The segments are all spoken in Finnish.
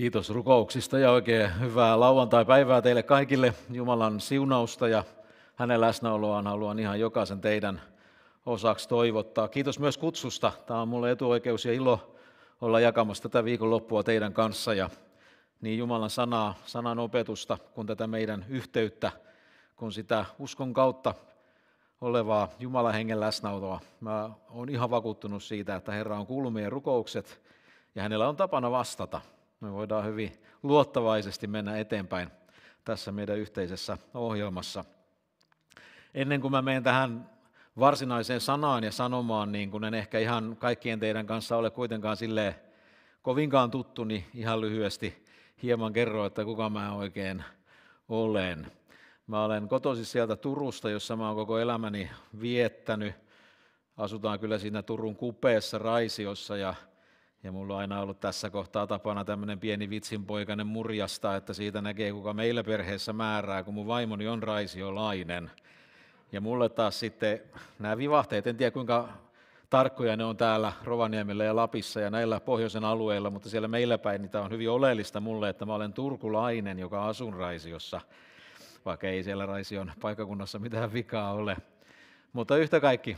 Kiitos rukouksista ja oikein hyvää lauantai-päivää teille kaikille. Jumalan siunausta ja hänen läsnäoloaan haluan ihan jokaisen teidän osaksi toivottaa. Kiitos myös kutsusta. Tämä on mulle etuoikeus ja ilo olla jakamassa tätä viikonloppua teidän kanssa ja niin Jumalan sanaa, sanan opetusta, kun tätä meidän yhteyttä, kun sitä uskon kautta olevaa Jumalan hengen läsnäoloa. Mä oon ihan vakuuttunut siitä, että Herra on kuullut meidän rukoukset ja hänellä on tapana vastata me voidaan hyvin luottavaisesti mennä eteenpäin tässä meidän yhteisessä ohjelmassa. Ennen kuin mä menen tähän varsinaiseen sanaan ja sanomaan, niin kun en ehkä ihan kaikkien teidän kanssa ole kuitenkaan sille kovinkaan tuttu, niin ihan lyhyesti hieman kerro, että kuka mä oikein olen. Mä olen kotoisin sieltä Turusta, jossa mä oon koko elämäni viettänyt. Asutaan kyllä siinä Turun kupeessa Raisiossa ja ja mulla on aina ollut tässä kohtaa tapana tämmöinen pieni vitsinpoikainen murjasta, että siitä näkee, kuka meillä perheessä määrää, kun mun vaimoni on raisiolainen. Ja mulle taas sitten nämä vivahteet, en tiedä kuinka tarkkoja ne on täällä Rovaniemellä ja Lapissa ja näillä pohjoisen alueilla, mutta siellä meillä päin niin tämä on hyvin oleellista mulle, että mä olen turkulainen, joka asun Raisiossa, vaikka ei siellä Raision paikakunnassa mitään vikaa ole. Mutta yhtä kaikki,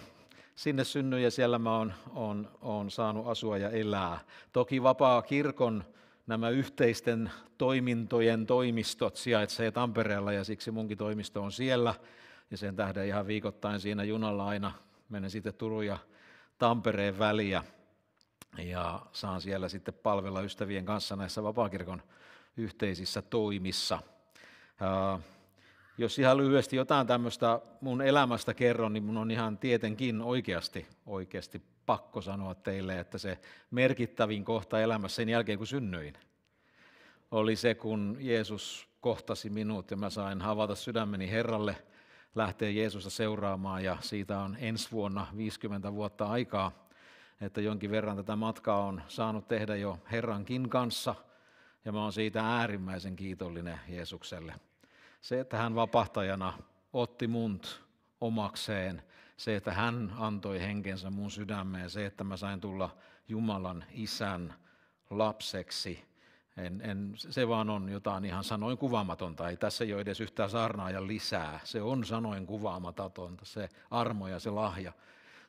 sinne synny ja siellä mä oon, oon, oon saanut asua ja elää. Toki vapaa kirkon nämä yhteisten toimintojen toimistot sijaitsee Tampereella ja siksi munkin toimisto on siellä. Ja sen tähden ihan viikoittain siinä junalla aina menen sitten Turun ja Tampereen väliä ja saan siellä sitten palvella ystävien kanssa näissä vapaakirkon yhteisissä toimissa jos ihan lyhyesti jotain tämmöistä mun elämästä kerron, niin mun on ihan tietenkin oikeasti, oikeasti pakko sanoa teille, että se merkittävin kohta elämässä sen jälkeen, kun synnyin, oli se, kun Jeesus kohtasi minut ja mä sain havata sydämeni Herralle, lähteä Jeesusta seuraamaan ja siitä on ensi vuonna 50 vuotta aikaa, että jonkin verran tätä matkaa on saanut tehdä jo Herrankin kanssa ja mä oon siitä äärimmäisen kiitollinen Jeesukselle. Se, että hän vapahtajana otti munt omakseen, se, että hän antoi henkensä mun sydämeen, se, että mä sain tulla Jumalan isän lapseksi. En, en, se vaan on jotain ihan sanoin kuvaamatonta. Ei tässä ei ole edes yhtään saarnaaja lisää. Se on sanoin kuvaamatonta, se armo ja se lahja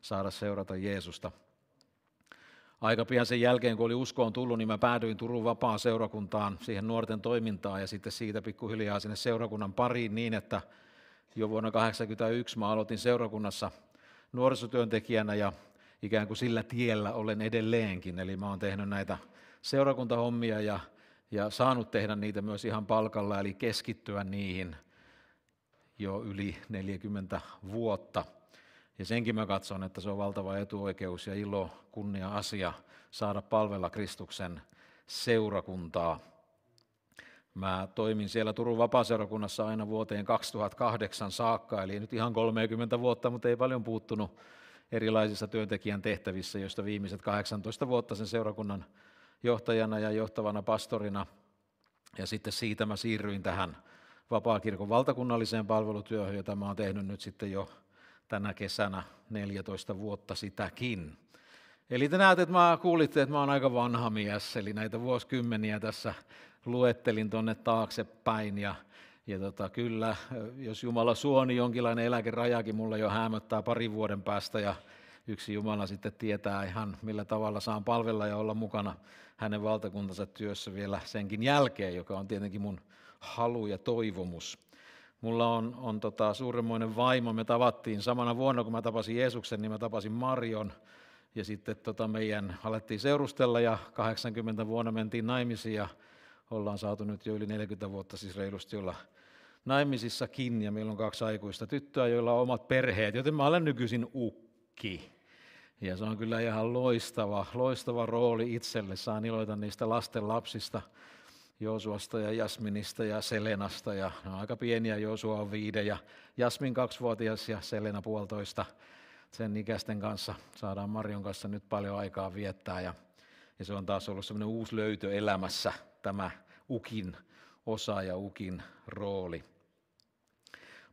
saada seurata Jeesusta aika pian sen jälkeen, kun oli uskoon tullut, niin mä päädyin Turun vapaa seurakuntaan, siihen nuorten toimintaan ja sitten siitä pikkuhiljaa sinne seurakunnan pariin niin, että jo vuonna 1981 mä aloitin seurakunnassa nuorisotyöntekijänä ja ikään kuin sillä tiellä olen edelleenkin. Eli mä oon tehnyt näitä seurakuntahommia ja, ja saanut tehdä niitä myös ihan palkalla, eli keskittyä niihin jo yli 40 vuotta. Ja senkin mä katson, että se on valtava etuoikeus ja ilo, kunnia asia saada palvella Kristuksen seurakuntaa. Mä toimin siellä Turun vapaaseurakunnassa aina vuoteen 2008 saakka, eli nyt ihan 30 vuotta, mutta ei paljon puuttunut erilaisissa työntekijän tehtävissä, joista viimeiset 18 vuotta sen seurakunnan johtajana ja johtavana pastorina. Ja sitten siitä mä siirryin tähän vapaakirkon valtakunnalliseen palvelutyöhön, jota mä oon tehnyt nyt sitten jo tänä kesänä 14 vuotta sitäkin. Eli te näette, että mä kuulitte, että mä oon aika vanha mies, eli näitä vuosikymmeniä tässä luettelin tuonne taaksepäin ja ja tota, kyllä, jos Jumala suoni, niin jonkinlainen eläkerajakin mulle jo hämöttää parin vuoden päästä ja yksi Jumala sitten tietää ihan millä tavalla saan palvella ja olla mukana hänen valtakuntansa työssä vielä senkin jälkeen, joka on tietenkin mun halu ja toivomus. Mulla on, on tota, suuremmoinen vaimo, me tavattiin samana vuonna, kun mä tapasin Jeesuksen, niin mä tapasin Marion. Ja sitten tota, meidän alettiin seurustella ja 80 vuonna mentiin naimisiin ja ollaan saatu nyt jo yli 40 vuotta siis reilusti olla naimisissakin ja meillä on kaksi aikuista tyttöä, joilla on omat perheet, joten mä olen nykyisin ukki. Ja se on kyllä ihan loistava, loistava rooli itselle, saan iloita niistä lasten lapsista Joosuasta ja Jasminista ja Selenasta. Ja ne on aika pieniä, Joosua on viide ja Jasmin kaksivuotias ja Selena puolitoista. Sen ikäisten kanssa saadaan Marion kanssa nyt paljon aikaa viettää ja, ja se on taas ollut semmoinen uusi löytö elämässä, tämä ukin osa ja ukin rooli.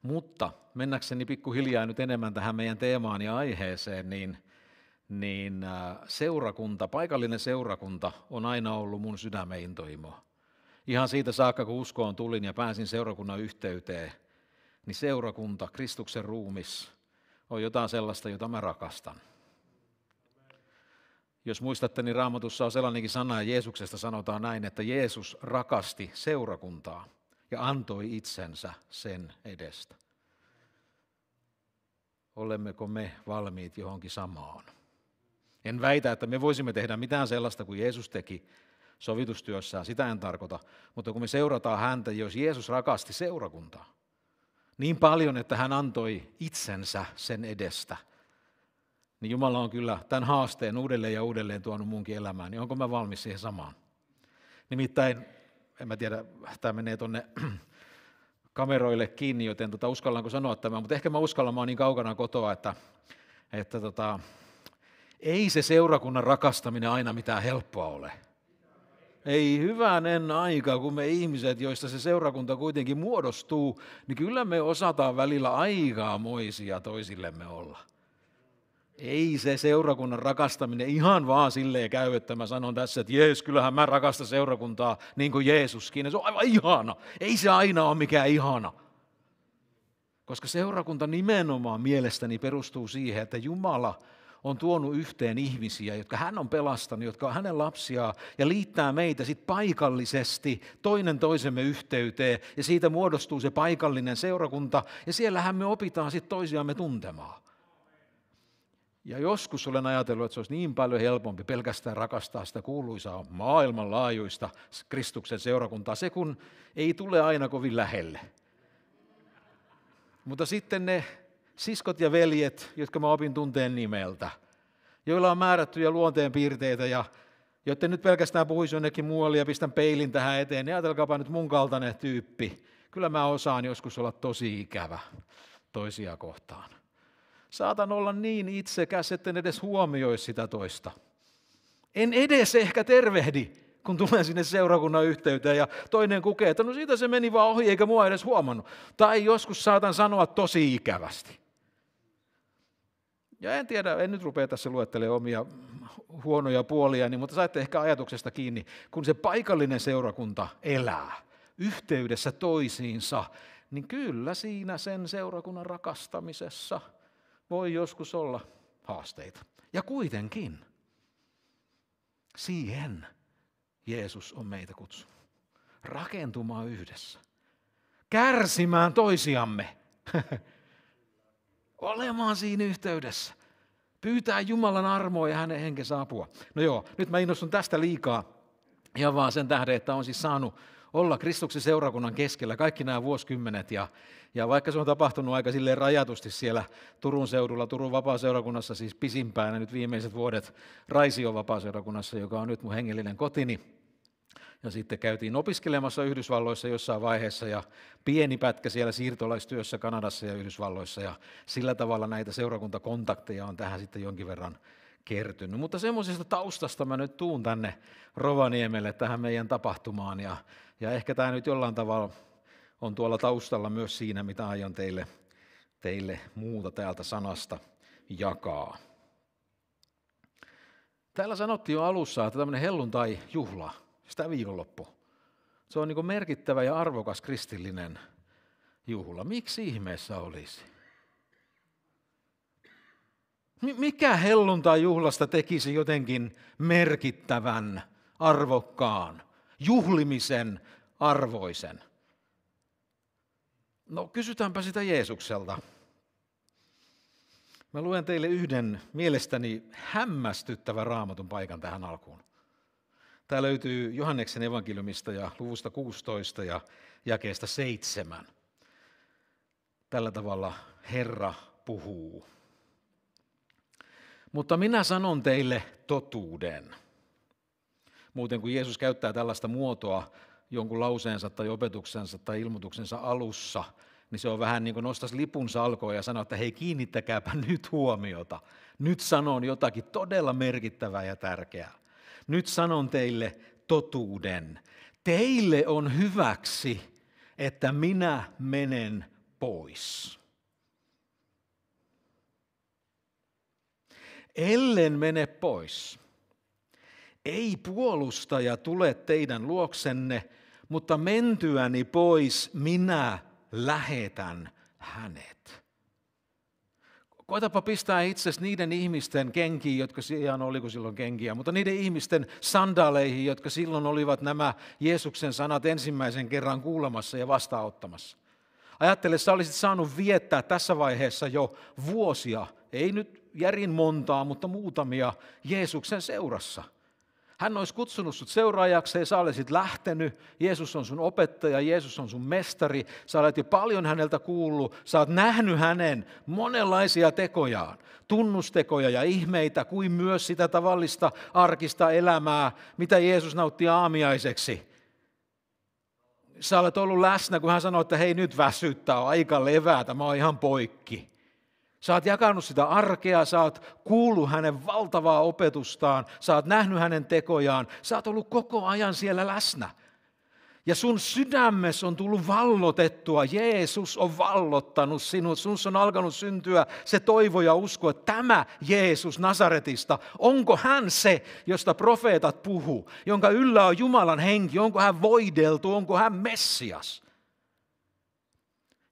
Mutta mennäkseni pikkuhiljaa nyt enemmän tähän meidän teemaan ja aiheeseen, niin, niin äh, seurakunta, paikallinen seurakunta on aina ollut mun sydämeintoimoa. Ihan siitä saakka, kun uskoon tulin ja pääsin seurakunnan yhteyteen, niin seurakunta, Kristuksen ruumis, on jotain sellaista, jota mä rakastan. Jos muistatte, niin raamatussa on sellainenkin sana, ja Jeesuksesta sanotaan näin, että Jeesus rakasti seurakuntaa ja antoi itsensä sen edestä. Olemmeko me valmiit johonkin samaan? En väitä, että me voisimme tehdä mitään sellaista kuin Jeesus teki, sovitustyössään, sitä en tarkoita, mutta kun me seurataan häntä, jos Jeesus rakasti seurakuntaa niin paljon, että hän antoi itsensä sen edestä, niin Jumala on kyllä tämän haasteen uudelleen ja uudelleen tuonut munkin elämään, niin onko mä valmis siihen samaan? Nimittäin, en mä tiedä, tämä menee tuonne kameroille kiinni, joten tota, uskallanko sanoa tämä, mutta ehkä mä uskallan, mä oon niin kaukana kotoa, että, että tota, ei se seurakunnan rakastaminen aina mitään helppoa ole. Ei en aika, kun me ihmiset, joista se seurakunta kuitenkin muodostuu, niin kyllä me osataan välillä aikaa moisia toisillemme olla. Ei se seurakunnan rakastaminen ihan vaan silleen käy, että mä sanon tässä, että jees, kyllähän mä rakastan seurakuntaa niin kuin Jeesuskin. Se on aivan ihana. Ei se aina ole mikään ihana. Koska seurakunta nimenomaan mielestäni perustuu siihen, että Jumala – on tuonut yhteen ihmisiä, jotka hän on pelastanut, jotka on hänen lapsiaan, ja liittää meitä sitten paikallisesti toinen toisemme yhteyteen, ja siitä muodostuu se paikallinen seurakunta, ja siellähän me opitaan sitten toisiamme tuntemaan. Ja joskus olen ajatellut, että se olisi niin paljon helpompi pelkästään rakastaa sitä kuuluisaa maailmanlaajuista Kristuksen seurakuntaa, se kun ei tule aina kovin lähelle. Mutta sitten ne siskot ja veljet, jotka mä opin tunteen nimeltä, joilla on määrättyjä luonteenpiirteitä ja jotta nyt pelkästään puhuisi jonnekin muualle ja pistän peilin tähän eteen, niin ajatelkaapa nyt mun kaltainen tyyppi. Kyllä mä osaan joskus olla tosi ikävä toisia kohtaan. Saatan olla niin itsekäs, etten edes huomioi sitä toista. En edes ehkä tervehdi, kun tulen sinne seurakunnan yhteyteen ja toinen kukee, että no siitä se meni vaan ohi eikä mua edes huomannut. Tai joskus saatan sanoa tosi ikävästi ja en tiedä, en nyt rupea tässä luettelemaan omia huonoja puolia, niin, mutta saitte ehkä ajatuksesta kiinni, kun se paikallinen seurakunta elää yhteydessä toisiinsa, niin kyllä siinä sen seurakunnan rakastamisessa voi joskus olla haasteita. Ja kuitenkin siihen Jeesus on meitä kutsunut. Rakentumaan yhdessä. Kärsimään toisiamme. Olemaan siinä yhteydessä. Pyytää Jumalan armoa ja hänen henkensä apua. No joo, nyt mä innostun tästä liikaa. ja vaan sen tähden, että on siis saanut olla Kristuksen seurakunnan keskellä kaikki nämä vuosikymmenet. Ja, ja vaikka se on tapahtunut aika silleen rajatusti siellä Turun seudulla, Turun vapaaseurakunnassa siis pisimpään, nyt viimeiset vuodet Raisio vapaaseurakunnassa, joka on nyt mun hengellinen kotini, ja sitten käytiin opiskelemassa Yhdysvalloissa jossain vaiheessa ja pieni pätkä siellä siirtolaistyössä Kanadassa ja Yhdysvalloissa. Ja sillä tavalla näitä seurakuntakontakteja on tähän sitten jonkin verran kertynyt. Mutta semmoisesta taustasta mä nyt tuun tänne Rovaniemelle tähän meidän tapahtumaan. Ja, ja ehkä tämä nyt jollain tavalla on tuolla taustalla myös siinä, mitä aion teille, teille muuta täältä sanasta jakaa. Täällä sanottiin jo alussa, että tämmöinen helluntai-juhla – sitä viikonloppu. Se on niin merkittävä ja arvokas kristillinen juhla. Miksi ihmeessä olisi? Mikä helluntai-juhlasta tekisi jotenkin merkittävän, arvokkaan, juhlimisen arvoisen? No kysytäänpä sitä Jeesukselta. Mä luen teille yhden mielestäni hämmästyttävän raamatun paikan tähän alkuun. Tämä löytyy Johanneksen evankeliumista ja luvusta 16 ja jakeesta 7. Tällä tavalla Herra puhuu. Mutta minä sanon teille totuuden. Muuten kun Jeesus käyttää tällaista muotoa jonkun lauseensa tai opetuksensa tai ilmoituksensa alussa, niin se on vähän niin kuin nostaisi lipun salkoon ja sanoo, että hei kiinnittäkääpä nyt huomiota. Nyt sanon jotakin todella merkittävää ja tärkeää. Nyt sanon teille totuuden. Teille on hyväksi, että minä menen pois. Ellen mene pois. Ei puolustaja tule teidän luoksenne, mutta mentyäni pois minä lähetän hänet. Koetapa pistää itsesi niiden ihmisten kenkiin, jotka ihan oliko silloin kenkiä, mutta niiden ihmisten sandaleihin, jotka silloin olivat nämä Jeesuksen sanat ensimmäisen kerran kuulemassa ja vastaanottamassa. Ajattele, sä olisit saanut viettää tässä vaiheessa jo vuosia, ei nyt järin montaa, mutta muutamia Jeesuksen seurassa – hän olisi kutsunut seuraajaksi seuraajakseen, sä olisit lähtenyt. Jeesus on sun opettaja, Jeesus on sun mestari. Sä olet jo paljon häneltä kuullut. Sä oot nähnyt hänen monenlaisia tekojaan, tunnustekoja ja ihmeitä, kuin myös sitä tavallista arkista elämää, mitä Jeesus nautti aamiaiseksi. Sä olet ollut läsnä, kun hän sanoi, että hei nyt väsyttää, on aika levätä, mä oon ihan poikki. Sä oot jakanut sitä arkea, sä oot kuullut hänen valtavaa opetustaan, sä oot nähnyt hänen tekojaan, sä oot ollut koko ajan siellä läsnä. Ja sun sydämessä on tullut vallotettua, Jeesus on vallottanut sinut, Sun on alkanut syntyä se toivo ja usko, että tämä Jeesus Nasaretista, onko hän se, josta profeetat puhuu, jonka yllä on Jumalan henki, onko hän voideltu, onko hän Messias.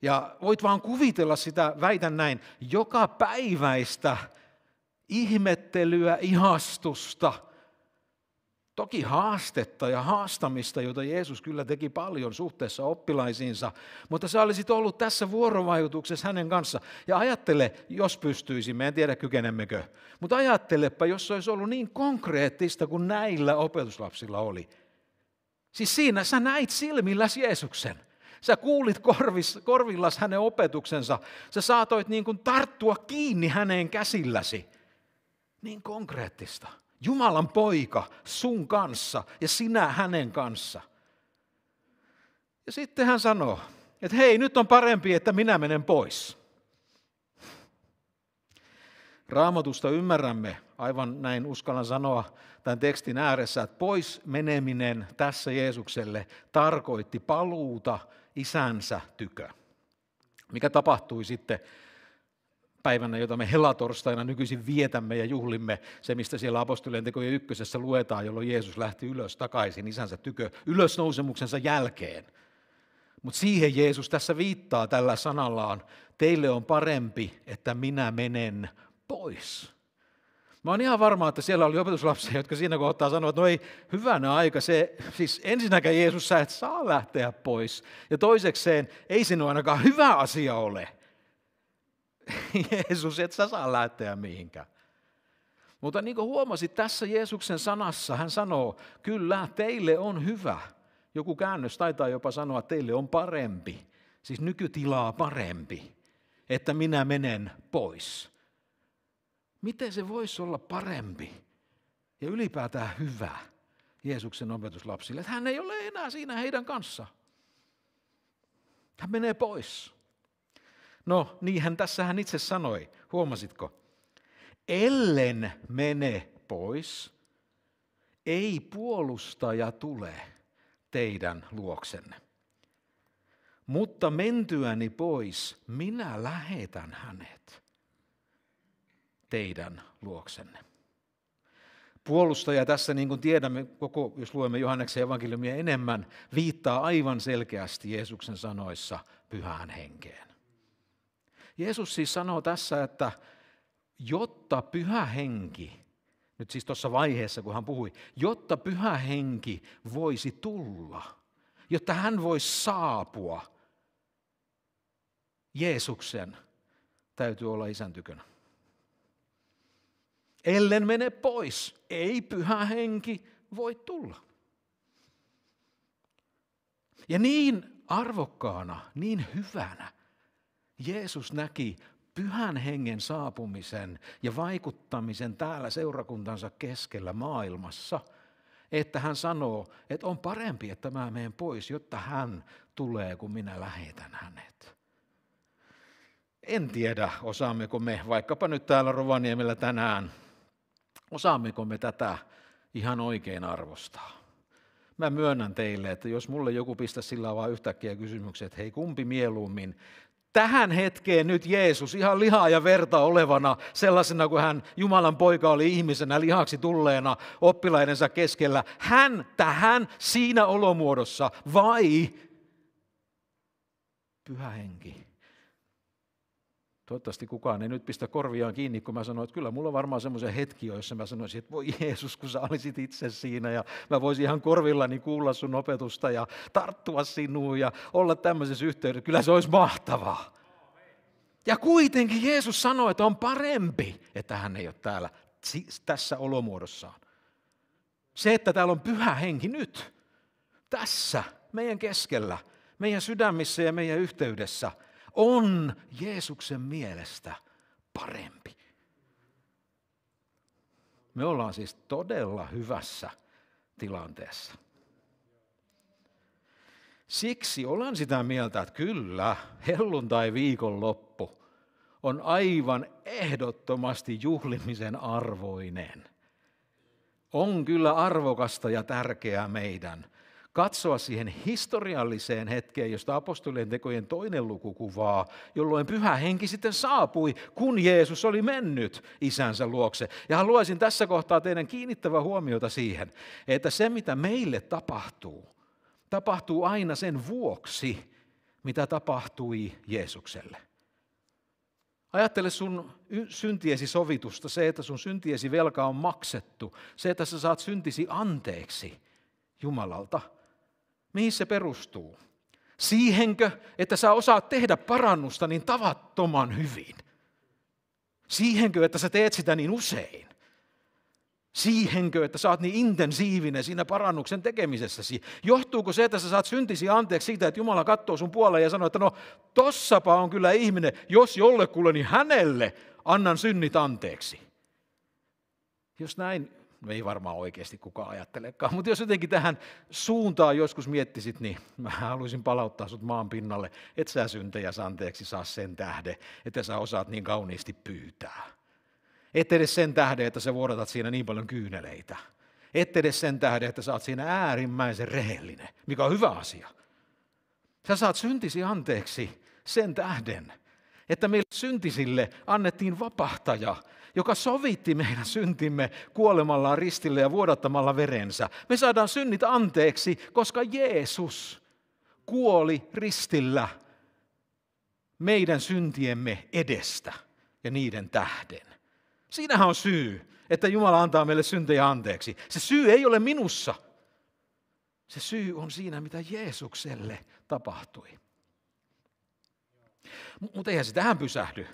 Ja voit vaan kuvitella sitä, väitän näin, joka päiväistä ihmettelyä, ihastusta, toki haastetta ja haastamista, jota Jeesus kyllä teki paljon suhteessa oppilaisiinsa, mutta sä olisit ollut tässä vuorovaikutuksessa hänen kanssa. Ja ajattele, jos pystyisimme, en tiedä kykenemmekö, mutta ajattelepa, jos se olisi ollut niin konkreettista kuin näillä opetuslapsilla oli. Siis siinä sä näit silmilläsi Jeesuksen. Sä kuulit korvis, korvillas hänen opetuksensa. Sä saatoit niin kuin tarttua kiinni häneen käsilläsi. Niin konkreettista. Jumalan poika sun kanssa ja sinä hänen kanssa. Ja sitten hän sanoo, että hei, nyt on parempi, että minä menen pois. Raamatusta ymmärrämme, aivan näin uskallan sanoa tämän tekstin ääressä, että pois meneminen tässä Jeesukselle tarkoitti paluuta isänsä tykö. Mikä tapahtui sitten päivänä, jota me helatorstaina nykyisin vietämme ja juhlimme, se mistä siellä apostolien tekojen ykkösessä luetaan, jolloin Jeesus lähti ylös takaisin isänsä tykö ylösnousemuksensa jälkeen. Mutta siihen Jeesus tässä viittaa tällä sanallaan, teille on parempi, että minä menen pois. Mä oon ihan varma, että siellä oli opetuslapsia, jotka siinä kohtaa sanoivat, että no ei, hyvänä aika se, siis ensinnäkään Jeesus, sä et saa lähteä pois. Ja toisekseen, ei sinua ainakaan hyvä asia ole. Jeesus, et sä saa lähteä mihinkään. Mutta niin kuin huomasit, tässä Jeesuksen sanassa hän sanoo, kyllä teille on hyvä. Joku käännös taitaa jopa sanoa, että teille on parempi, siis nykytilaa parempi, että minä menen pois. Miten se voisi olla parempi ja ylipäätään hyvä Jeesuksen opetuslapsille, että hän ei ole enää siinä heidän kanssa. Hän menee pois. No, niin hän tässä hän itse sanoi, huomasitko? Ellen mene pois, ei puolustaja tule teidän luoksenne. Mutta mentyäni pois, minä lähetän hänet teidän luoksenne. Puolustaja tässä, niin kuin tiedämme, koko, jos luemme Johanneksen evankeliumia enemmän, viittaa aivan selkeästi Jeesuksen sanoissa pyhään henkeen. Jeesus siis sanoo tässä, että jotta pyhä henki, nyt siis tuossa vaiheessa, kun hän puhui, jotta pyhä henki voisi tulla, jotta hän voisi saapua Jeesuksen, täytyy olla isän tykönä. Ellen mene pois, ei pyhä henki voi tulla. Ja niin arvokkaana, niin hyvänä Jeesus näki pyhän hengen saapumisen ja vaikuttamisen täällä seurakuntansa keskellä maailmassa, että hän sanoo, että on parempi, että mä menen pois, jotta hän tulee, kun minä lähetän hänet. En tiedä, osaammeko me vaikkapa nyt täällä Rovaniemellä tänään Osaammeko me tätä ihan oikein arvostaa? Mä myönnän teille, että jos mulle joku pistä sillä vaan yhtäkkiä kysymykset, että hei kumpi mieluummin, tähän hetkeen nyt Jeesus ihan lihaa ja verta olevana, sellaisena kuin hän Jumalan poika oli ihmisenä lihaksi tulleena oppilaidensa keskellä, hän tähän siinä olomuodossa vai pyhä henki, Toivottavasti kukaan ei nyt pistä korviaan kiinni, kun mä sanoin, että kyllä mulla on varmaan semmoisia hetki, jossa mä sanoisin, että voi Jeesus, kun sä olisit itse siinä ja mä voisin ihan korvillani kuulla sun opetusta ja tarttua sinuun ja olla tämmöisessä yhteydessä. Kyllä se olisi mahtavaa. Ja kuitenkin Jeesus sanoi, että on parempi, että hän ei ole täällä tässä olomuodossaan. Se, että täällä on pyhä henki nyt, tässä, meidän keskellä, meidän sydämissä ja meidän yhteydessä – on Jeesuksen mielestä parempi. Me ollaan siis todella hyvässä tilanteessa. Siksi olen sitä mieltä, että kyllä, helluntai viikonloppu on aivan ehdottomasti juhlimisen arvoinen. On kyllä arvokasta ja tärkeää meidän – katsoa siihen historialliseen hetkeen, josta apostolien tekojen toinen luku kuvaa, jolloin pyhä henki sitten saapui, kun Jeesus oli mennyt isänsä luokse. Ja haluaisin tässä kohtaa teidän kiinnittävä huomiota siihen, että se mitä meille tapahtuu, tapahtuu aina sen vuoksi, mitä tapahtui Jeesukselle. Ajattele sun syntiesi sovitusta, se, että sun syntiesi velka on maksettu, se, että sä saat syntisi anteeksi Jumalalta – Mihin se perustuu? Siihenkö, että sä osaat tehdä parannusta niin tavattoman hyvin? Siihenkö, että sä teet sitä niin usein? Siihenkö, että sä oot niin intensiivinen siinä parannuksen tekemisessäsi? Johtuuko se, että sä saat syntisi anteeksi siitä, että Jumala katsoo sun puoleen ja sanoo, että no tossapa on kyllä ihminen, jos jollekulle, niin hänelle annan synnit anteeksi. Jos näin no ei varmaan oikeasti kukaan ajattelekaan, mutta jos jotenkin tähän suuntaan joskus miettisit, niin mä haluaisin palauttaa sut maan pinnalle, et sä syntejä anteeksi saa sen tähde, että sä osaat niin kauniisti pyytää. Et edes sen tähde, että sä vuodatat siinä niin paljon kyyneleitä. Et edes sen tähde, että sä oot siinä äärimmäisen rehellinen, mikä on hyvä asia. Sä saat syntisi anteeksi sen tähden, että meille syntisille annettiin vapahtaja, joka sovitti meidän syntimme kuolemallaan ristille ja vuodattamalla verensä. Me saadaan synnit anteeksi, koska Jeesus kuoli ristillä meidän syntiemme edestä ja niiden tähden. Siinähän on syy, että Jumala antaa meille syntejä anteeksi. Se syy ei ole minussa. Se syy on siinä, mitä Jeesukselle tapahtui. Mutta eihän se tähän pysähdy.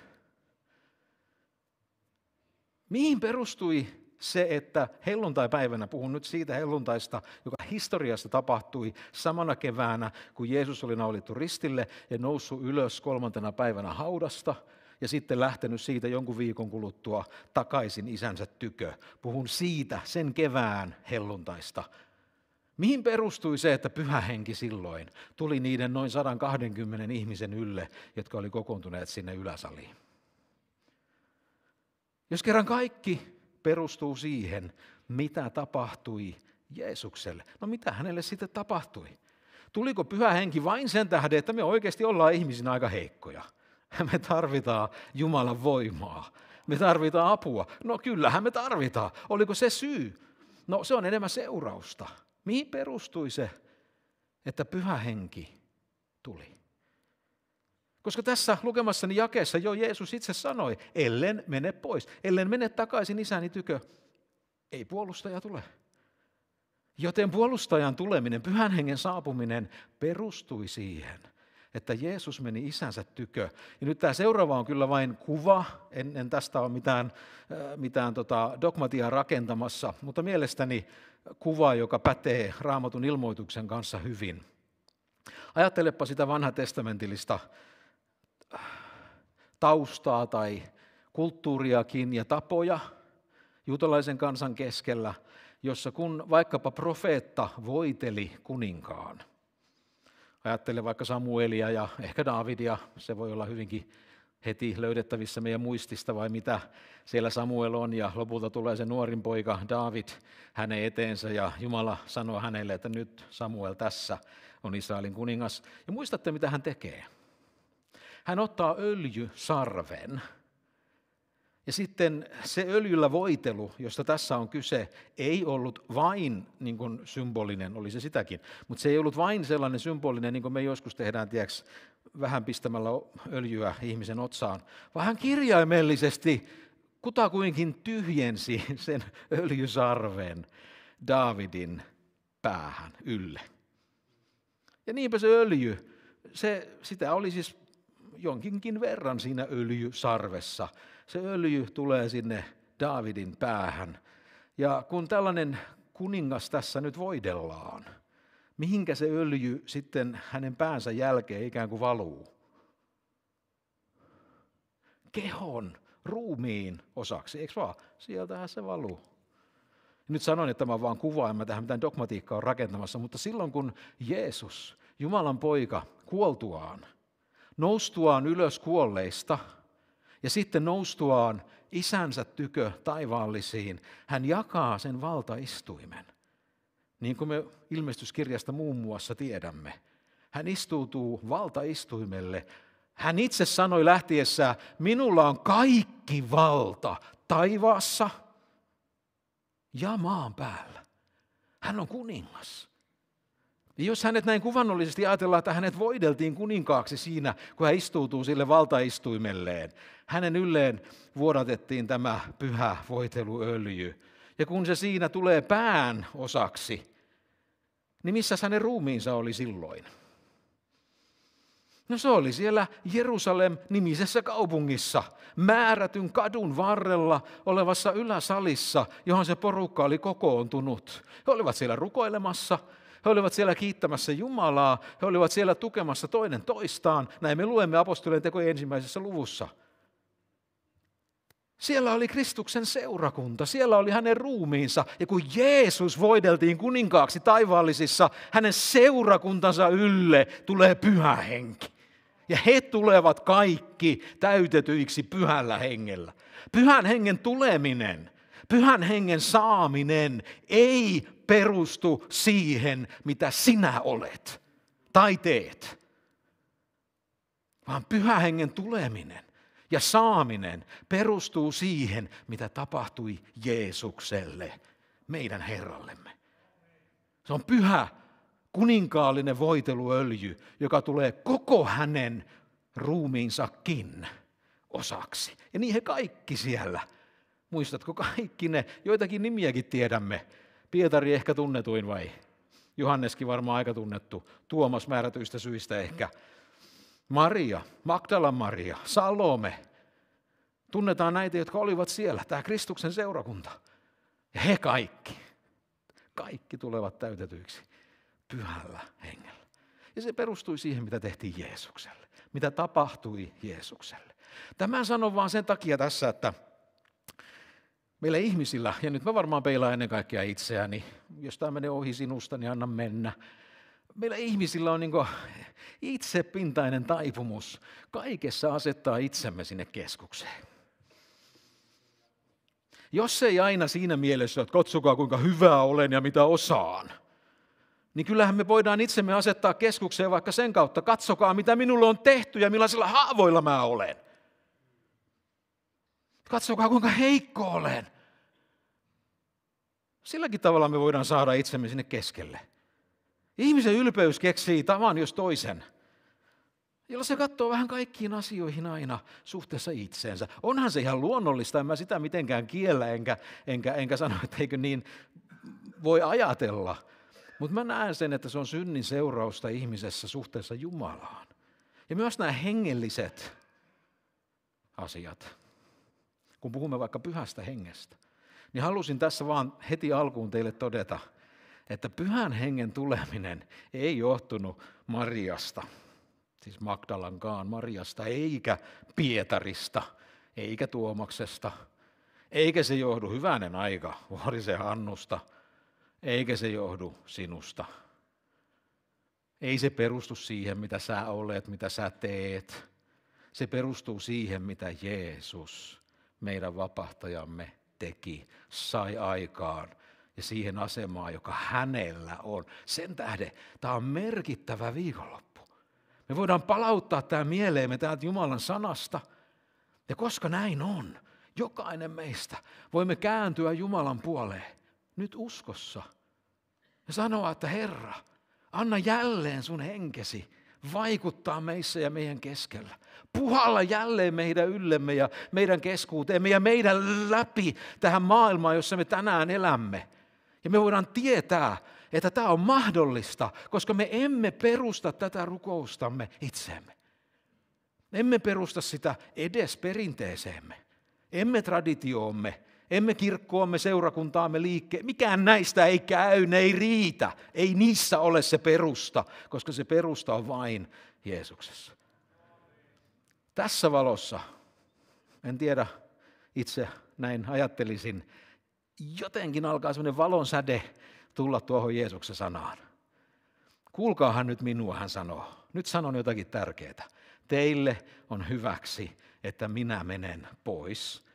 Mihin perustui se, että helluntai-päivänä, puhun nyt siitä helluntaista, joka historiassa tapahtui samana keväänä, kun Jeesus oli naulittu ristille ja noussut ylös kolmantena päivänä haudasta, ja sitten lähtenyt siitä jonkun viikon kuluttua takaisin isänsä tykö. Puhun siitä sen kevään helluntaista, Mihin perustui se, että pyhä henki silloin tuli niiden noin 120 ihmisen ylle, jotka oli kokoontuneet sinne yläsaliin? Jos kerran kaikki perustuu siihen, mitä tapahtui Jeesukselle, no mitä hänelle sitten tapahtui? Tuliko pyhä henki vain sen tähden, että me oikeasti ollaan ihmisinä aika heikkoja? Me tarvitaan Jumalan voimaa. Me tarvitaan apua. No kyllähän me tarvitaan. Oliko se syy? No se on enemmän seurausta. Mihin perustui se, että pyhä henki tuli? Koska tässä lukemassani jakeessa jo Jeesus itse sanoi, ellen mene pois, ellen mene takaisin isäni tykö, ei puolustaja tule. Joten puolustajan tuleminen, pyhän hengen saapuminen perustui siihen, että Jeesus meni isänsä tykö. Ja nyt tämä seuraava on kyllä vain kuva, en, en tästä ole mitään, mitään tota dogmatia rakentamassa, mutta mielestäni kuva, joka pätee raamatun ilmoituksen kanssa hyvin. Ajattelepa sitä testamentillista äh, taustaa tai kulttuuriakin ja tapoja juutalaisen kansan keskellä, jossa kun vaikkapa profeetta voiteli kuninkaan. Ajattele vaikka Samuelia ja ehkä Daavidia, se voi olla hyvinkin heti löydettävissä meidän muistista vai mitä siellä Samuel on. Ja lopulta tulee se nuorin poika David hänen eteensä ja Jumala sanoo hänelle, että nyt Samuel tässä on Israelin kuningas. Ja muistatte mitä hän tekee. Hän ottaa öljysarven ja sitten se öljyllä voitelu, josta tässä on kyse, ei ollut vain niin kuin symbolinen, oli se sitäkin, mutta se ei ollut vain sellainen symbolinen, niin kuin me joskus tehdään, tiedätkö, vähän pistämällä öljyä ihmisen otsaan, vaan hän kirjaimellisesti kutakuinkin tyhjensi sen öljysarven Daavidin päähän ylle. Ja niinpä se öljy, se, sitä oli siis jonkinkin verran siinä öljysarvessa. Se öljy tulee sinne Daavidin päähän. Ja kun tällainen kuningas tässä nyt voidellaan – mihinkä se öljy sitten hänen päänsä jälkeen ikään kuin valuu? Kehon, ruumiin osaksi, eikö vaan? Sieltähän se valuu. Nyt sanoin, että tämä vaan kuva, en mä tähän mitään dogmatiikkaa ole rakentamassa, mutta silloin kun Jeesus, Jumalan poika, kuoltuaan, noustuaan ylös kuolleista ja sitten noustuaan isänsä tykö taivaallisiin, hän jakaa sen valtaistuimen. Niin kuin me ilmestyskirjasta muun muassa tiedämme, hän istuutuu valtaistuimelle. Hän itse sanoi lähtiessään, minulla on kaikki valta taivaassa ja maan päällä. Hän on kuningas. Ja jos hänet näin kuvannollisesti ajatellaan, että hänet voideltiin kuninkaaksi siinä, kun hän istuutuu sille valtaistuimelleen, hänen ylleen vuodatettiin tämä pyhä voiteluöljy. Ja kun se siinä tulee pään osaksi, niin missä hänen ruumiinsa oli silloin? No se oli siellä Jerusalem-nimisessä kaupungissa, määrätyn kadun varrella olevassa yläsalissa, johon se porukka oli kokoontunut. He olivat siellä rukoilemassa, he olivat siellä kiittämässä Jumalaa, he olivat siellä tukemassa toinen toistaan. Näin me luemme apostolien tekojen ensimmäisessä luvussa – siellä oli Kristuksen seurakunta, siellä oli hänen ruumiinsa. Ja kun Jeesus voideltiin kuninkaaksi taivaallisissa, hänen seurakuntansa ylle tulee pyhä henki. Ja he tulevat kaikki täytetyiksi pyhällä hengellä. Pyhän hengen tuleminen, pyhän hengen saaminen ei perustu siihen, mitä sinä olet tai teet, vaan pyhän hengen tuleminen ja saaminen perustuu siihen, mitä tapahtui Jeesukselle, meidän Herrallemme. Se on pyhä, kuninkaallinen voiteluöljy, joka tulee koko hänen ruumiinsakin osaksi. Ja niin he kaikki siellä. Muistatko kaikki ne? Joitakin nimiäkin tiedämme. Pietari ehkä tunnetuin vai? Johanneskin varmaan aika tunnettu. Tuomas määrätyistä syistä ehkä. Mm Maria, Magdala Maria, Salome. Tunnetaan näitä, jotka olivat siellä, tämä Kristuksen seurakunta. Ja he kaikki, kaikki tulevat täytetyiksi pyhällä hengellä. Ja se perustui siihen, mitä tehtiin Jeesukselle, mitä tapahtui Jeesukselle. Tämän sanon vaan sen takia tässä, että meillä ihmisillä, ja nyt mä varmaan peilaan ennen kaikkea itseäni, jos tämä menee ohi sinusta, niin anna mennä – meillä ihmisillä on niin itsepintainen taipumus kaikessa asettaa itsemme sinne keskukseen. Jos ei aina siinä mielessä, että katsokaa kuinka hyvää olen ja mitä osaan, niin kyllähän me voidaan itsemme asettaa keskukseen vaikka sen kautta, katsokaa mitä minulle on tehty ja millaisilla haavoilla mä olen. Katsokaa kuinka heikko olen. Silläkin tavalla me voidaan saada itsemme sinne keskelle. Ihmisen ylpeys keksii tavan jos toisen, jolla se katsoo vähän kaikkiin asioihin aina suhteessa itseensä. Onhan se ihan luonnollista, en mä sitä mitenkään kiellä, enkä, enkä, enkä sano, että eikö niin voi ajatella. Mutta mä näen sen, että se on synnin seurausta ihmisessä suhteessa Jumalaan. Ja myös nämä hengelliset asiat, kun puhumme vaikka pyhästä hengestä, niin halusin tässä vaan heti alkuun teille todeta – että pyhän hengen tuleminen ei johtunut Mariasta, siis Magdalankaan Mariasta, eikä Pietarista, eikä Tuomaksesta, eikä se johdu hyvänen aika se Hannusta, eikä se johdu sinusta. Ei se perustu siihen, mitä sä olet, mitä sä teet. Se perustuu siihen, mitä Jeesus, meidän vapahtajamme, teki, sai aikaan ja siihen asemaan, joka hänellä on. Sen tähden tämä on merkittävä viikonloppu. Me voidaan palauttaa tämä mieleemme täältä Jumalan sanasta. Ja koska näin on, jokainen meistä voimme kääntyä Jumalan puoleen nyt uskossa ja sanoa, että Herra, anna jälleen sun henkesi vaikuttaa meissä ja meidän keskellä. Puhalla jälleen meidän yllemme ja meidän keskuuteemme ja meidän läpi tähän maailmaan, jossa me tänään elämme. Ja me voidaan tietää, että tämä on mahdollista, koska me emme perusta tätä rukoustamme itsemme. Emme perusta sitä edes perinteeseemme, emme traditioomme, emme kirkkoomme, seurakuntaamme, liikkeen. Mikään näistä ei käy, ne ei riitä. Ei niissä ole se perusta, koska se perusta on vain Jeesuksessa. Tässä valossa, en tiedä, itse näin ajattelisin, jotenkin alkaa sellainen valon säde tulla tuohon Jeesuksen sanaan. Kuulkaahan nyt minua, hän sanoo. Nyt sanon jotakin tärkeää. Teille on hyväksi, että minä menen pois,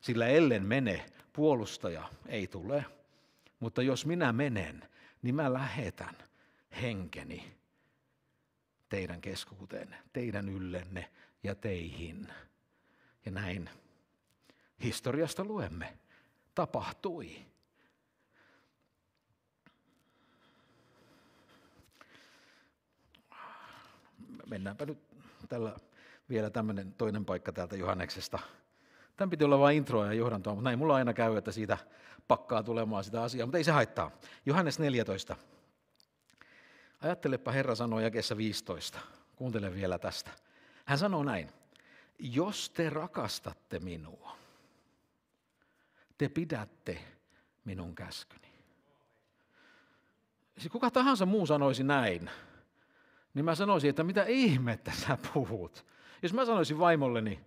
sillä ellen mene, puolustaja ei tule. Mutta jos minä menen, niin mä lähetän henkeni teidän keskuuteen, teidän yllenne ja teihin. Ja näin historiasta luemme tapahtui. Mennäänpä nyt tällä vielä tämmöinen toinen paikka täältä Johanneksesta. Tämän piti olla vain introa ja johdantoa, mutta näin mulla aina käy, että siitä pakkaa tulemaan sitä asiaa, mutta ei se haittaa. Johannes 14. Ajattelepa Herra sanoi jakessa 15. Kuuntele vielä tästä. Hän sanoo näin. Jos te rakastatte minua, te pidätte minun käskyni. Siis kuka tahansa muu sanoisi näin, niin mä sanoisin, että mitä ihmettä sä puhut. Jos mä sanoisin vaimolleni,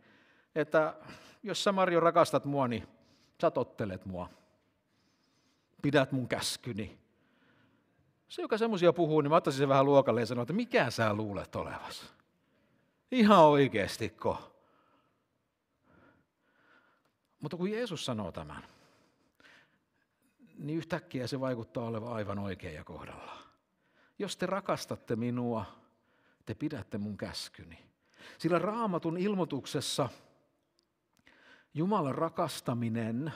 että jos sä Marjo rakastat mua, niin sä tottelet mua. Pidät mun käskyni. Se, joka semmoisia puhuu, niin mä ottaisin sen vähän luokalle ja sanoin, että mikä sä luulet olevas? Ihan oikeastiko? Mutta kun Jeesus sanoo tämän, niin yhtäkkiä se vaikuttaa olevan aivan oikein ja kohdallaan. Jos te rakastatte minua, te pidätte mun käskyni. Sillä raamatun ilmoituksessa Jumalan rakastaminen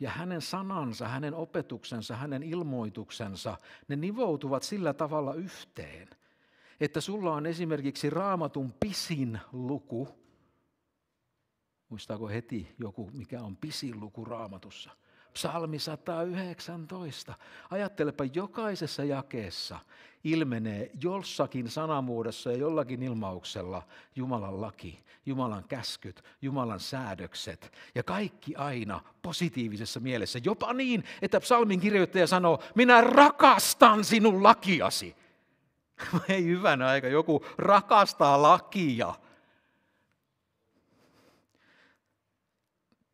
ja hänen sanansa, hänen opetuksensa, hänen ilmoituksensa, ne nivoutuvat sillä tavalla yhteen, että sulla on esimerkiksi raamatun pisin luku, Muistaako heti joku, mikä on pisin luku raamatussa? Psalmi 119. Ajattelepa, jokaisessa jakeessa ilmenee jossakin sanamuodossa ja jollakin ilmauksella Jumalan laki, Jumalan käskyt, Jumalan säädökset. Ja kaikki aina positiivisessa mielessä. Jopa niin, että psalmin kirjoittaja sanoo, minä rakastan sinun lakiasi. Ei hyvänä aika, joku rakastaa lakia.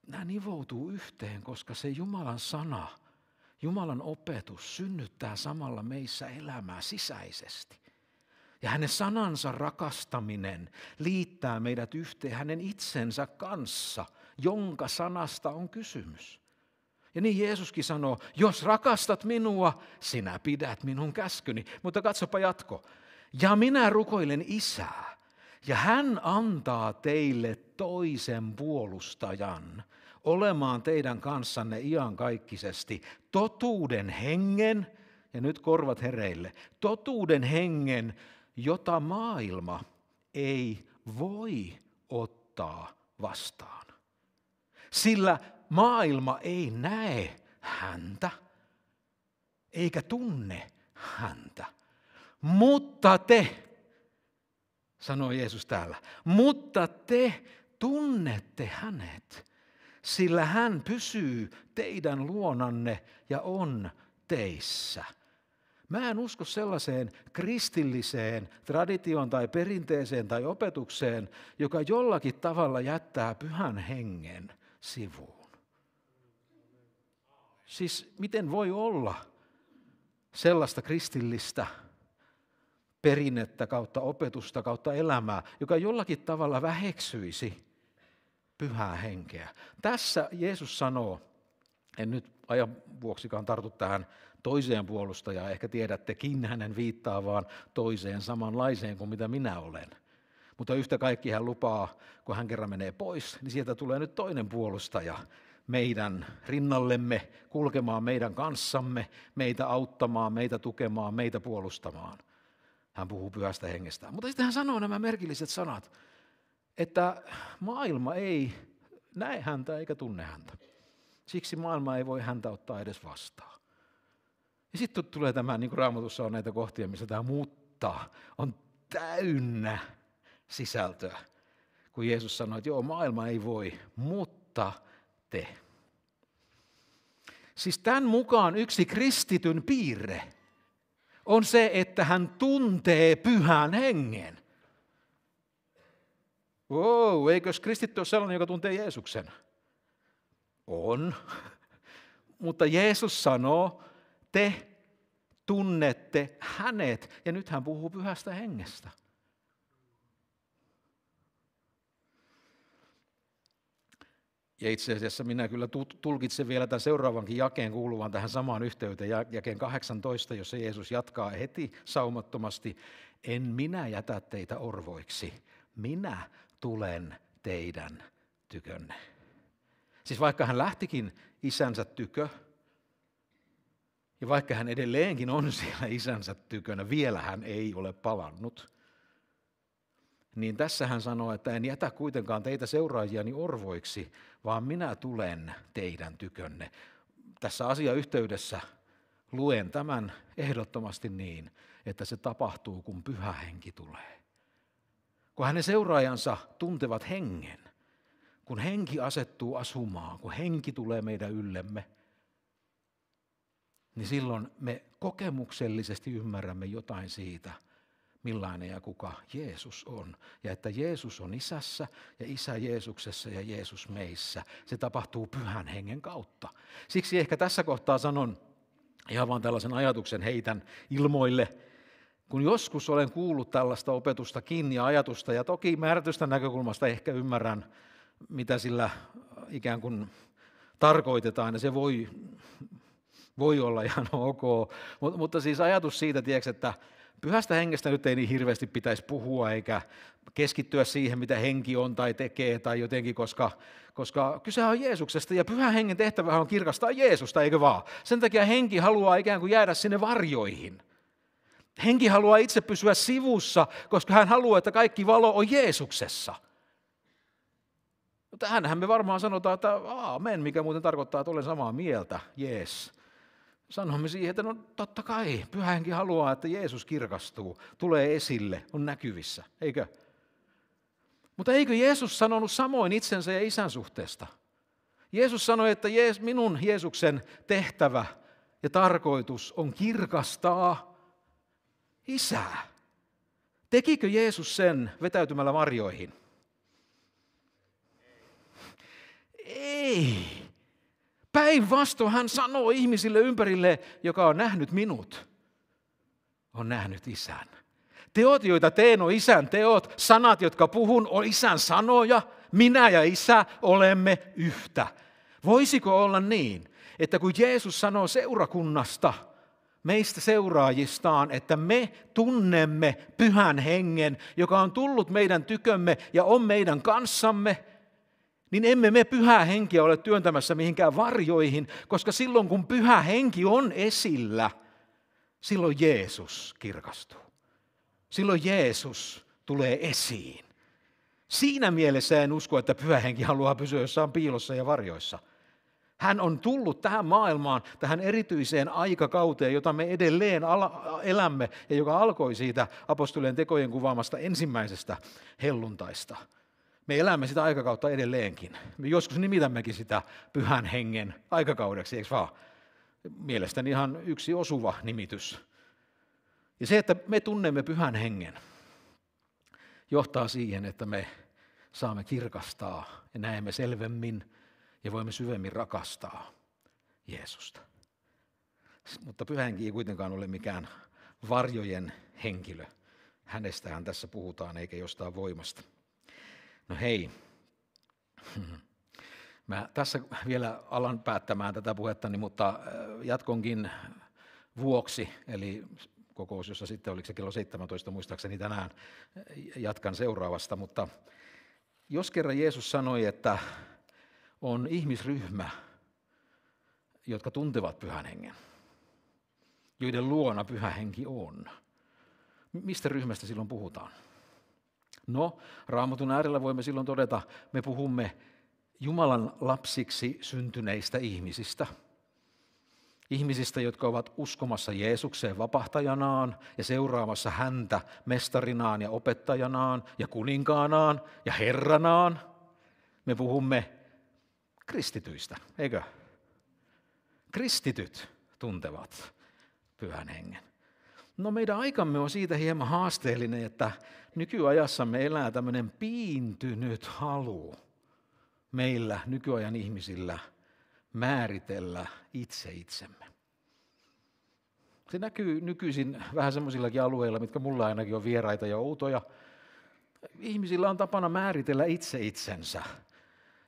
nämä nivoutuu yhteen, koska se Jumalan sana, Jumalan opetus synnyttää samalla meissä elämää sisäisesti. Ja hänen sanansa rakastaminen liittää meidät yhteen hänen itsensä kanssa, jonka sanasta on kysymys. Ja niin Jeesuskin sanoo, jos rakastat minua, sinä pidät minun käskyni. Mutta katsopa jatko. Ja minä rukoilen isää, ja hän antaa teille toisen puolustajan olemaan teidän kanssanne iankaikkisesti totuuden hengen, ja nyt korvat hereille, totuuden hengen, jota maailma ei voi ottaa vastaan. Sillä maailma ei näe häntä eikä tunne häntä. Mutta te, sanoo Jeesus täällä. Mutta te tunnette hänet, sillä hän pysyy teidän luonanne ja on teissä. Mä en usko sellaiseen kristilliseen traditioon tai perinteeseen tai opetukseen, joka jollakin tavalla jättää pyhän hengen sivuun. Siis miten voi olla sellaista kristillistä perinnettä kautta opetusta kautta elämää, joka jollakin tavalla väheksyisi pyhää henkeä. Tässä Jeesus sanoo, en nyt ajan vuoksikaan tartu tähän toiseen puolustajaan, ehkä tiedättekin hänen viittaavaan toiseen samanlaiseen kuin mitä minä olen. Mutta yhtä kaikki hän lupaa, kun hän kerran menee pois, niin sieltä tulee nyt toinen puolustaja meidän rinnallemme, kulkemaan meidän kanssamme, meitä auttamaan, meitä tukemaan, meitä puolustamaan. Hän puhuu pyhästä hengestä, Mutta sitten hän sanoo nämä merkilliset sanat, että maailma ei näe häntä eikä tunne häntä. Siksi maailma ei voi häntä ottaa edes vastaan. Ja sitten tulee tämä, niin kuin Raamatussa on näitä kohtia, missä tämä mutta on täynnä sisältöä. Kun Jeesus sanoi, että joo, maailma ei voi, mutta te. Siis tämän mukaan yksi kristityn piirre on se, että hän tuntee pyhän hengen. Wow, eikös kristitty ole sellainen, joka tuntee Jeesuksen? On. Mutta Jeesus sanoo, te tunnette hänet. Ja nyt hän puhuu pyhästä hengestä. Ja itse asiassa minä kyllä tulkitsen vielä tämän seuraavankin jakeen kuuluvan tähän samaan yhteyteen, jakeen 18, jossa Jeesus jatkaa heti saumattomasti, en minä jätä teitä orvoiksi, minä tulen teidän tykönne. Siis vaikka hän lähtikin isänsä tykö, ja vaikka hän edelleenkin on siellä isänsä tykönä, vielä hän ei ole palannut – niin tässä hän sanoo, että en jätä kuitenkaan teitä seuraajiani orvoiksi, vaan minä tulen teidän tykönne. Tässä asiayhteydessä luen tämän ehdottomasti niin, että se tapahtuu, kun pyhä henki tulee. Kun hänen seuraajansa tuntevat hengen, kun henki asettuu asumaan, kun henki tulee meidän yllemme, niin silloin me kokemuksellisesti ymmärrämme jotain siitä – millainen ja kuka Jeesus on. Ja että Jeesus on isässä ja isä Jeesuksessa ja Jeesus meissä. Se tapahtuu pyhän hengen kautta. Siksi ehkä tässä kohtaa sanon, ihan vaan tällaisen ajatuksen heitän ilmoille, kun joskus olen kuullut tällaista opetusta, ja ajatusta, ja toki määrätystä näkökulmasta ehkä ymmärrän, mitä sillä äh, ikään kuin tarkoitetaan, ja se voi, voi olla ihan ok, Mut, mutta siis ajatus siitä, tiedätkö, että pyhästä hengestä nyt ei niin hirveästi pitäisi puhua eikä keskittyä siihen, mitä henki on tai tekee tai jotenkin, koska, koska kyse on Jeesuksesta ja pyhän hengen tehtävä on kirkastaa Jeesusta, eikö vaan? Sen takia henki haluaa ikään kuin jäädä sinne varjoihin. Henki haluaa itse pysyä sivussa, koska hän haluaa, että kaikki valo on Jeesuksessa. Tähänhän me varmaan sanotaan, että aamen, mikä muuten tarkoittaa, että olen samaa mieltä, jees. Sanomme siihen, että no totta kai, pyhähenki haluaa, että Jeesus kirkastuu, tulee esille, on näkyvissä, eikö? Mutta eikö Jeesus sanonut samoin itsensä ja isän suhteesta? Jeesus sanoi, että Jees, minun Jeesuksen tehtävä ja tarkoitus on kirkastaa isää. Tekikö Jeesus sen vetäytymällä varjoihin? Ei. Päinvastoin hän sanoo ihmisille ympärille, joka on nähnyt minut, on nähnyt isän. Teot, joita teen, on isän teot. Sanat, jotka puhun, on isän sanoja. Minä ja isä olemme yhtä. Voisiko olla niin, että kun Jeesus sanoo seurakunnasta, meistä seuraajistaan, että me tunnemme pyhän hengen, joka on tullut meidän tykömme ja on meidän kanssamme – niin emme me pyhää henkiä ole työntämässä mihinkään varjoihin, koska silloin kun pyhä henki on esillä, silloin Jeesus kirkastuu. Silloin Jeesus tulee esiin. Siinä mielessä en usko, että pyhä henki haluaa pysyä jossain piilossa ja varjoissa. Hän on tullut tähän maailmaan, tähän erityiseen aikakauteen, jota me edelleen elämme ja joka alkoi siitä apostolien tekojen kuvaamasta ensimmäisestä helluntaista – me elämme sitä aikakautta edelleenkin. Me joskus nimitämmekin sitä pyhän hengen aikakaudeksi, eikö vaan? Mielestäni ihan yksi osuva nimitys. Ja se, että me tunnemme pyhän hengen, johtaa siihen, että me saamme kirkastaa ja näemme selvemmin ja voimme syvemmin rakastaa Jeesusta. Mutta pyhä henki ei kuitenkaan ole mikään varjojen henkilö. Hänestähän tässä puhutaan, eikä jostain voimasta. No hei, mä tässä vielä alan päättämään tätä puhettani, mutta äh, jatkonkin vuoksi, eli kokous, jossa sitten oliko se kello 17 muistaakseni tänään, äh, jatkan seuraavasta, mutta jos kerran Jeesus sanoi, että on ihmisryhmä, jotka tuntevat pyhän hengen, joiden luona pyhä henki on, mistä ryhmästä silloin puhutaan? No, raamatun äärellä voimme silloin todeta, me puhumme Jumalan lapsiksi syntyneistä ihmisistä. Ihmisistä, jotka ovat uskomassa Jeesukseen vapahtajanaan ja seuraamassa häntä mestarinaan ja opettajanaan ja kuninkaanaan ja herranaan. Me puhumme kristityistä, eikö? Kristityt tuntevat pyhän hengen. No meidän aikamme on siitä hieman haasteellinen, että nykyajassa me elää tämmöinen piintynyt halu meillä nykyajan ihmisillä määritellä itse itsemme. Se näkyy nykyisin vähän semmoisillakin alueilla, mitkä mulla ainakin on vieraita ja outoja. Ihmisillä on tapana määritellä itse itsensä.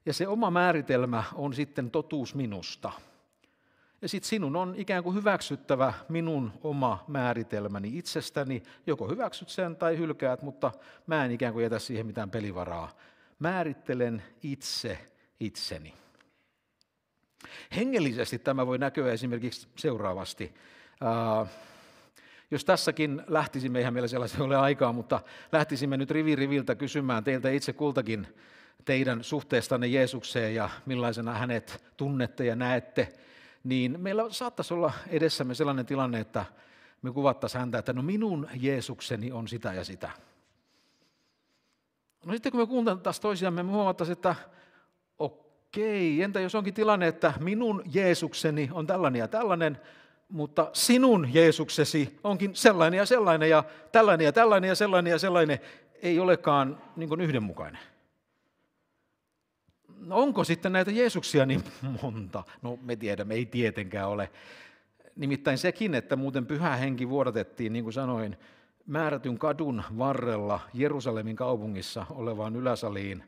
Ja se oma määritelmä on sitten totuus minusta – ja sitten sinun on ikään kuin hyväksyttävä minun oma määritelmäni itsestäni. Joko hyväksyt sen tai hylkäät, mutta mä en ikään kuin jätä siihen mitään pelivaraa. Määrittelen itse itseni. Hengellisesti tämä voi näkyä esimerkiksi seuraavasti. jos tässäkin lähtisimme, eihän meillä sellaisia ole aikaa, mutta lähtisimme nyt rivi riviltä kysymään teiltä itse kultakin teidän suhteestanne Jeesukseen ja millaisena hänet tunnette ja näette – niin meillä saattaisi olla edessämme sellainen tilanne, että me kuvattaisiin häntä, että no minun Jeesukseni on sitä ja sitä. No sitten kun me taas toisiamme, me huomattaisiin, että okei, entä jos onkin tilanne, että minun Jeesukseni on tällainen ja tällainen, mutta sinun Jeesuksesi onkin sellainen ja sellainen ja tällainen ja tällainen ja sellainen ja sellainen, ei olekaan niin yhdenmukainen onko sitten näitä Jeesuksia niin monta? No me tiedämme, ei tietenkään ole. Nimittäin sekin, että muuten pyhä henki vuodatettiin, niin kuin sanoin, määrätyn kadun varrella Jerusalemin kaupungissa olevaan yläsaliin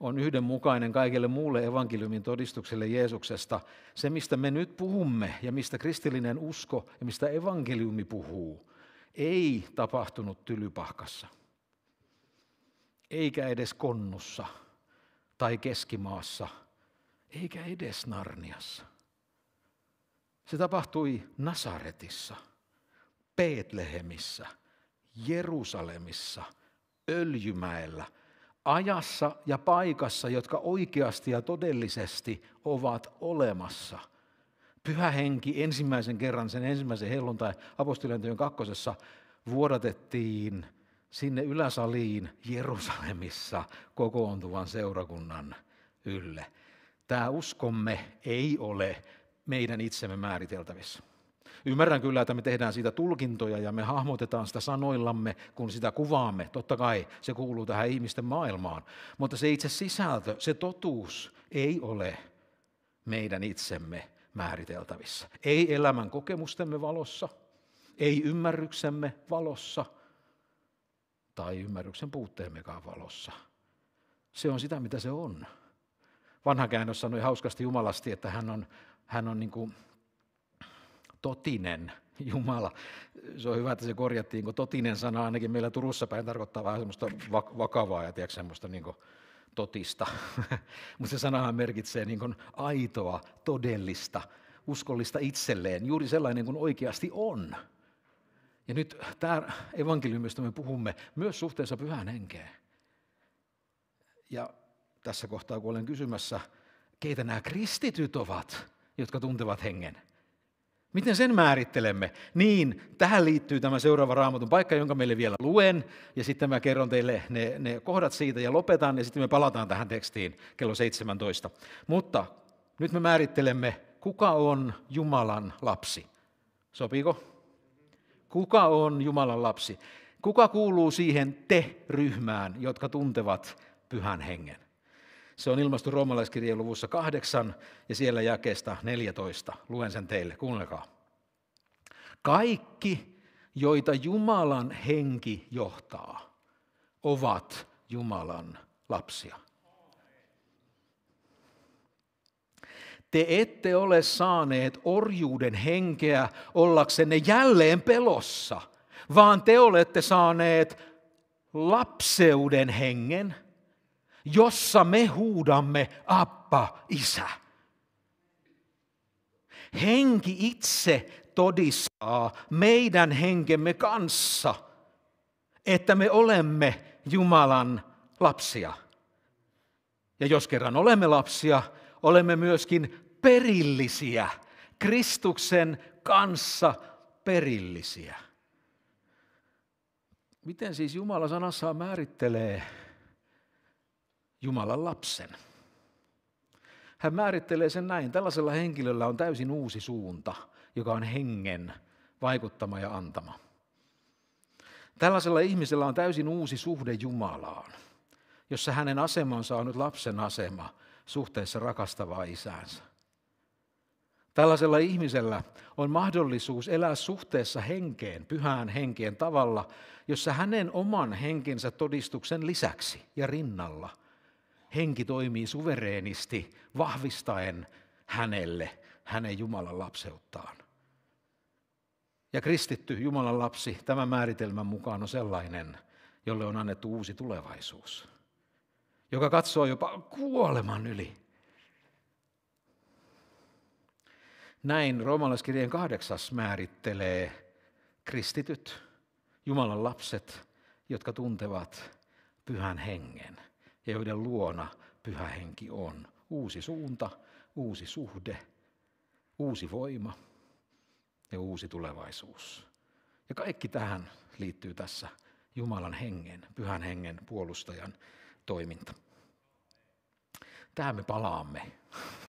on yhdenmukainen kaikille muulle evankeliumin todistukselle Jeesuksesta. Se, mistä me nyt puhumme ja mistä kristillinen usko ja mistä evankeliumi puhuu, ei tapahtunut tylypahkassa, eikä edes konnussa – tai Keskimaassa, eikä edes Narniassa. Se tapahtui Nasaretissa, Peetlehemissä, Jerusalemissa, Öljymäellä, ajassa ja paikassa, jotka oikeasti ja todellisesti ovat olemassa. Pyhä henki ensimmäisen kerran, sen ensimmäisen helluntai apostolientojen kakkosessa vuodatettiin – sinne yläsaliin Jerusalemissa kokoontuvan seurakunnan ylle. Tämä uskomme ei ole meidän itsemme määriteltävissä. Ymmärrän kyllä, että me tehdään siitä tulkintoja ja me hahmotetaan sitä sanoillamme, kun sitä kuvaamme. Totta kai se kuuluu tähän ihmisten maailmaan. Mutta se itse sisältö, se totuus ei ole meidän itsemme määriteltävissä. Ei elämän kokemustemme valossa, ei ymmärryksemme valossa – tai ymmärryksen puutteemmekaan valossa. Se on sitä, mitä se on. Vanha käännös sanoi hauskasti jumalasti, että hän on, hän on niin kuin totinen Jumala. Se on hyvä, että se korjattiin, kun totinen sana ainakin meillä Turussa päin tarkoittaa vähän semmoista vakavaa ja tiedätkö, semmoista niin kuin totista. Mutta se sanahan merkitsee niin kuin aitoa, todellista, uskollista itselleen, juuri sellainen kuin oikeasti on. Ja nyt tämä evankeliumista me puhumme myös suhteessa pyhään henkeen. Ja tässä kohtaa, kun olen kysymässä, keitä nämä kristityt ovat, jotka tuntevat hengen. Miten sen määrittelemme? Niin, tähän liittyy tämä seuraava raamatun paikka, jonka meille vielä luen, ja sitten mä kerron teille ne, ne kohdat siitä ja lopetan, ja sitten me palataan tähän tekstiin kello 17. Mutta nyt me määrittelemme, kuka on Jumalan lapsi. Sopiiko? Kuka on Jumalan lapsi? Kuka kuuluu siihen te-ryhmään, jotka tuntevat pyhän hengen? Se on ilmastu roomalaiskirjeen luvussa 8 ja siellä jakeesta 14. Luen sen teille, kuunnelkaa. Kaikki, joita Jumalan henki johtaa, ovat Jumalan lapsia. Te ette ole saaneet orjuuden henkeä ollaksenne jälleen pelossa, vaan te olette saaneet lapseuden hengen, jossa me huudamme Appa, Isä. Henki itse todistaa meidän henkemme kanssa, että me olemme Jumalan lapsia. Ja jos kerran olemme lapsia, olemme myöskin perillisiä, Kristuksen kanssa perillisiä. Miten siis Jumala sanassa määrittelee Jumalan lapsen? Hän määrittelee sen näin. Tällaisella henkilöllä on täysin uusi suunta, joka on hengen vaikuttama ja antama. Tällaisella ihmisellä on täysin uusi suhde Jumalaan, jossa hänen asemansa on nyt lapsen asema suhteessa rakastavaa isäänsä. Tällaisella ihmisellä on mahdollisuus elää suhteessa henkeen, pyhään henkeen tavalla, jossa hänen oman henkensä todistuksen lisäksi ja rinnalla henki toimii suvereenisti vahvistaen hänelle hänen Jumalan lapseuttaan. Ja kristitty Jumalan lapsi tämän määritelmän mukaan on sellainen, jolle on annettu uusi tulevaisuus, joka katsoo jopa kuoleman yli Näin roomalaiskirjeen kahdeksas määrittelee kristityt, Jumalan lapset, jotka tuntevat pyhän hengen ja joiden luona pyhä henki on. Uusi suunta, uusi suhde, uusi voima ja uusi tulevaisuus. Ja kaikki tähän liittyy tässä Jumalan hengen, pyhän hengen puolustajan toiminta. Tähän me palaamme